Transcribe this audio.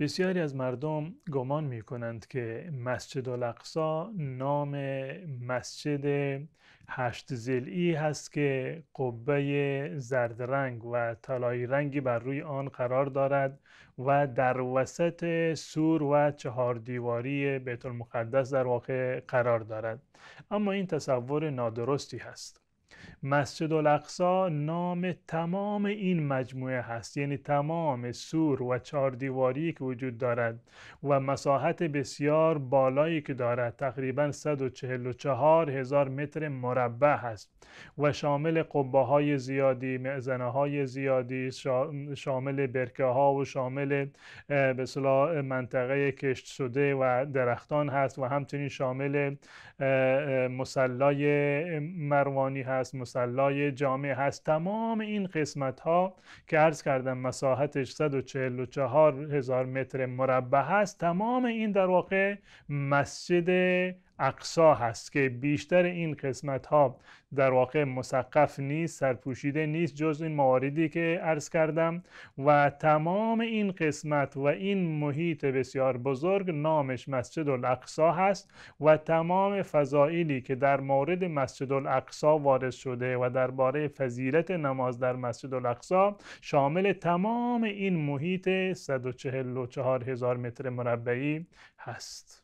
بسیاری از مردم گمان می کنند که مسجد الاقصا نام مسجد هشت زلی هست که قبه زرد رنگ و طلایی رنگی بر روی آن قرار دارد و در وسط سور و چهار دیواری بیت المقدس در واقع قرار دارد اما این تصور نادرستی هست مسجد الاقصا نام تمام این مجموعه هست یعنی تمام سور و دیواری که وجود دارد و مساحت بسیار بالایی که دارد تقریبا 144 هزار متر مربع هست و شامل قبه های زیادی معزنه های زیادی شامل برکه ها و شامل به منطقه کشت شده و درختان هست و همچنین شامل مسلای مروانی هست مسلای جامع هست تمام این قسمت ها که عرض کردم مساحتش 144 هزار متر مربع هست تمام این در واقع مسجد اقصا هست که بیشتر این قسمت ها در واقع مسقف نیست سرپوشیده نیست جز این مواردی که عرض کردم و تمام این قسمت و این محیط بسیار بزرگ نامش مسجد الاقصا هست و تمام فضائلی که در مورد مسجد الاقصا وارد شده و درباره فضیلت نماز در مسجد الاقصا شامل تمام این محیط 144 هزار متر مربعی هست